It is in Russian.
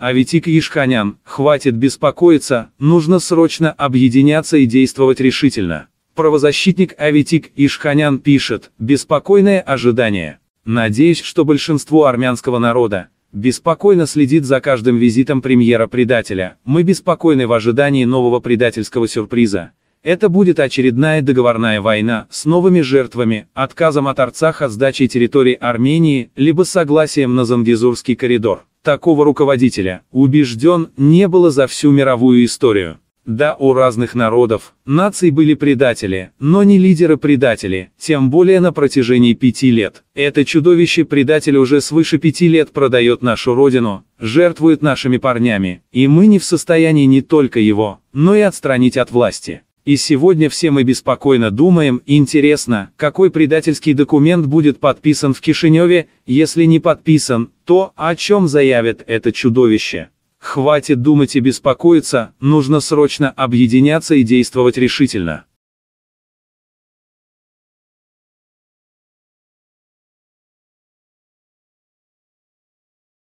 А ведь и Кишканян, хватит беспокоиться, нужно срочно объединяться и действовать решительно. Правозащитник Аветик Ишханян пишет, беспокойное ожидание. Надеюсь, что большинство армянского народа беспокойно следит за каждым визитом премьера-предателя. Мы беспокойны в ожидании нового предательского сюрприза. Это будет очередная договорная война с новыми жертвами, отказом от Арцаха сдачей территории Армении, либо согласием на Зангизурский коридор. Такого руководителя, убежден, не было за всю мировую историю. Да, у разных народов, наций были предатели, но не лидеры-предатели, тем более на протяжении пяти лет. Это чудовище-предатель уже свыше пяти лет продает нашу родину, жертвует нашими парнями, и мы не в состоянии не только его, но и отстранить от власти. И сегодня все мы беспокойно думаем, интересно, какой предательский документ будет подписан в Кишиневе, если не подписан, то, о чем заявит это чудовище. Хватит думать и беспокоиться, нужно срочно объединяться и действовать решительно.